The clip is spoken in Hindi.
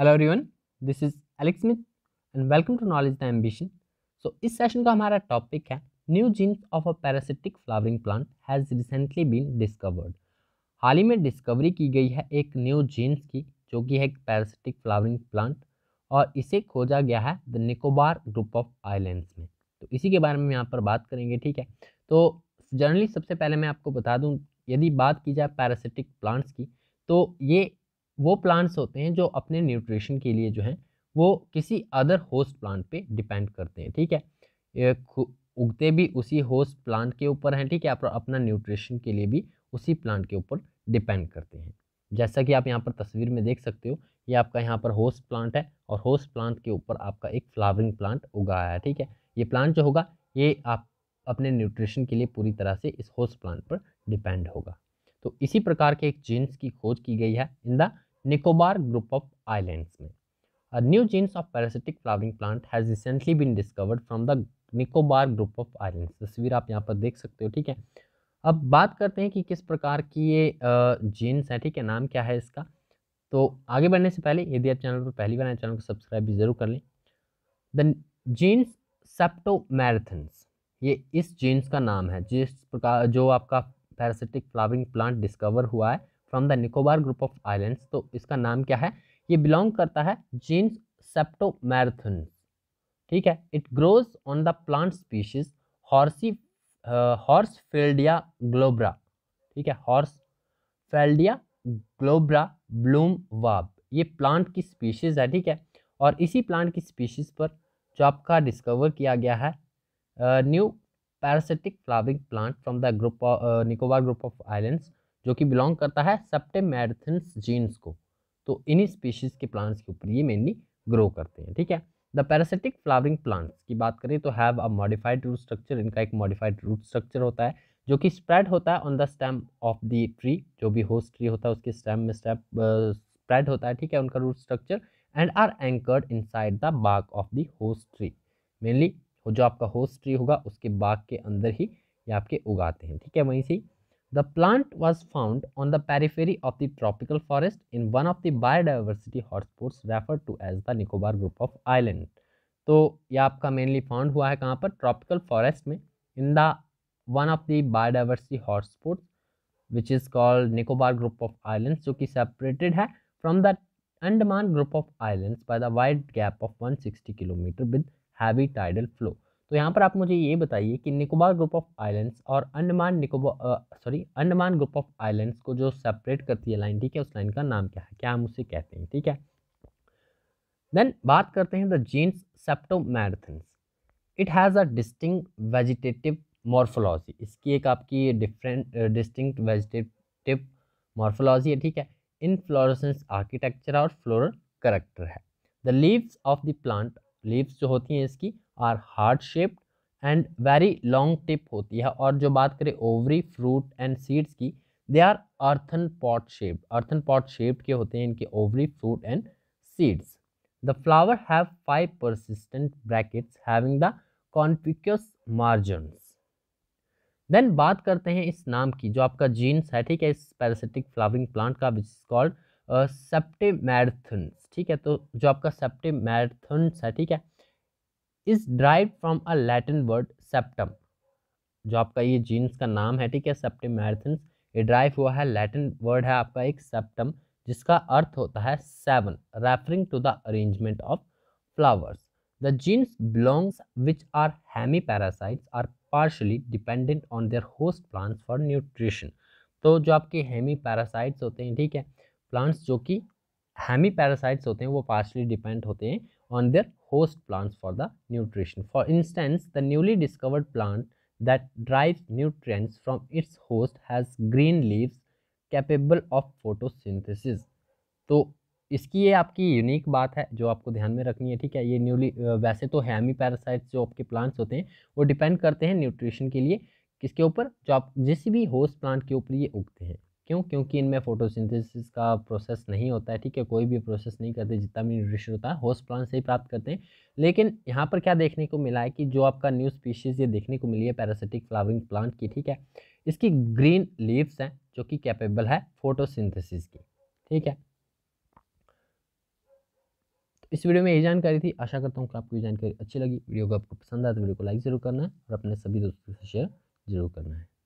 Hello everyone this is Alex Smith and welcome to knowledge the ambition so इस सेशन का हमारा टॉपिक है new genus of a parasitic flowering plant has recently been discovered हाल ही में डिस्कवरी की गई है एक न्यू जीन्स की जो कि है एक पैरासिटिक फ्लावरिंग प्लांट और इसे खोजा गया है the Nicobar group of island में तो इसी के बारे में यहाँ पर बात करेंगे ठीक है तो जनरली सबसे पहले मैं आपको बता दूँ यदि बात की जाए पैरासिटिक प्लांट्स की तो ये वो प्लांट्स होते हैं जो अपने न्यूट्रिशन के लिए जो है वो किसी अदर होस्ट प्लांट पे डिपेंड करते हैं ठीक है उगते भी उसी होस्ट प्लांट के ऊपर हैं ठीक है आप अपना न्यूट्रिशन के लिए भी उसी प्लांट के ऊपर डिपेंड करते हैं जैसा कि आप यहाँ पर तस्वीर में देख सकते हो ये आपका यहाँ पर होस्ट प्लांट है और होस्ट प्लांट के ऊपर आपका एक फ्लावरिंग प्लांट उगाया है ठीक है ये प्लांट जो होगा ये आप अपने न्यूट्रिशन के लिए पूरी तरह से इस होस्ट प्लांट पर डिपेंड होगा तो इसी प्रकार के एक जीन्स की खोज की गई है in the Nicobar group of islands में a new genus of parasitic flowering plant has recently been discovered from the Nicobar group of islands तस्वीर आप यहाँ पर देख सकते हो ठीक है अब बात करते हैं कि किस प्रकार की ये जीन्स हैं ठीक है नाम क्या है इसका तो आगे बढ़ने से पहले यदि आप चैनल पर पहली बार आए चैनल को सब्सक्राइब भी ज़रूर कर लें द जीन्स सेप्टोमैरथन्स ये इस जीन्स का नाम है जिस प्रकार जो आपका पैरासिटिक फ्लावरिंग प्लांट डिस्कवर हुआ है from the Nicobar group of islands तो इसका नाम क्या है ये बिलोंग करता है जीन्स सेप्टो ठीक है it grows on the plant species हॉर्सी हॉर्स फेल्डिया ग्लोब्रा ठीक है हॉर्स फेल्डिया ग्लोब्रा ब्लूम वाब ये प्लांट की स्पीशीज़ है ठीक है और इसी प्लांट की स्पीशीज़ पर जो आपका डिस्कवर किया गया है new parasitic flowering plant from the group Nicobar group of islands जो कि बिलोंग करता है सेप्टेमैरथन्स जीन्स को तो इन्हीं स्पीशीज़ के प्लांट्स के ऊपर ये मेनली ग्रो करते हैं ठीक है द पैरासिटिक फ्लावरिंग प्लांट्स की बात करें तो have a modified root structure इनका एक मॉडिफाइड रूट स्ट्रक्चर होता है जो कि स्प्रेड होता है on the stem of the tree जो भी होस्ट ट्री होता है उसके स्टेम में स्टेप स्प्रेड होता है ठीक है उनका root structure and are anchored inside the bark of the host tree mainly जो आपका होस्ट ट्री होगा उसके बाग के अंदर ही ये आपके उगाते हैं ठीक है वहीं से The plant was found on the periphery of the tropical forest in one of the biodiversity hotspots referred to as the Nicobar group of island तो ये आपका मेनली फाउंड हुआ है कहाँ पर ट्रॉपिकल फॉरेस्ट में in the one of the biodiversity hotspot which is called Nicobar group of islands जो कि सेपरेटेड है from the Andaman group of islands by the wide gap of 160 kilometre with heavy tidal flow तो यहाँ पर आप मुझे ये बताइए कि निकोबार ग्रुप ऑफ आइलैंड्स और Andaman Nicobar sorry Andaman group of islands को जो सेपरेट करती है लाइन ठीक है उस लाइन का नाम क्या है क्या हम उसे कहते हैं ठीक है देन बात करते हैं the genus Septemeranthus it has a distinct vegetative morphology इसकी एक आपकी डिफरेंट डिस्टिंग वेजिटेटिव मॉर्फोलॉजी है ठीक है इन फ्लोरसेंस आर्किटेक्चर और फ्लोरल करेक्टर है the leaves of the plant leaves जो होती हैं इसकी are heart shaped and very long tip होती है और जो बात करें ओवरी फ्रूट एंड सीड्स की they are earthen pot shaped earthen pot shaped के होते हैं इनके ovary fruit and seeds the flower have five persistent brackets having the conspicuous margins then बात करते हैं इस नाम की जो आपका जीन्स है ठीक है इस पैरासिटिक फ्लावरिंग प्लांट का विच इज कॉल्ड सेप्टेमैरथन्स ठीक है तो जो आपका सेप्टेमैरथन्स है ठीक है is derived from a Latin word septum जो आपका ये जीन्स का नाम है ठीक है सेप्टम मैराथन ये ड्राइव हुआ है लैटिन वर्ड है आपका एक सेप्टम जिसका अर्थ होता है seven referring to the arrangement of flowers the genus belongs which are hemiparasites are partially dependent on their host plants for nutrition तो जो आपके हैमी पैरासाइट्स होते हैं ठीक है प्लांट्स जो कि हैमी पैरासाइट्स होते हैं वो पार्शली डिपेंड होते हैं on their host plants for the nutrition. For instance, the newly discovered plant that drives nutrients from its host has green leaves capable of photosynthesis. तो इसकी ये आपकी यूनिक बात है जो आपको ध्यान में रखनी है ठीक है ये न्यूली वैसे तो हैमी पैरासाइट्स जो आपके प्लांट्स होते हैं वो डिपेंड करते हैं न्यूट्रिशन के लिए किसके ऊपर जो आप जिस भी होस्ट प्लांट के ऊपर ये उगते हैं क्यों क्योंकि इनमें फोटोसिंथेसिस का प्रोसेस नहीं होता है ठीक है कोई भी प्रोसेस नहीं करते जितना भी न्यूट्रिशन होता है होस्ट प्लांट से ही प्राप्त करते हैं लेकिन यहाँ पर क्या देखने को मिला है कि जो आपका न्यू स्पीशीज़ ये देखने को मिली है पैरासिटिक फ्लावरिंग प्लांट की ठीक है इसकी ग्रीन लीव्स हैं जो कि कैपेबल है फोटोसिंथेसिस की ठीक है तो इस वीडियो में ये जानकारी थी आशा करता हूँ कि आपको ये जानकारी अच्छी लगी वीडियो को आपको पसंद आया तो वीडियो को लाइक ज़रूर करना है और अपने सभी दोस्तों से शेयर जरूर करना है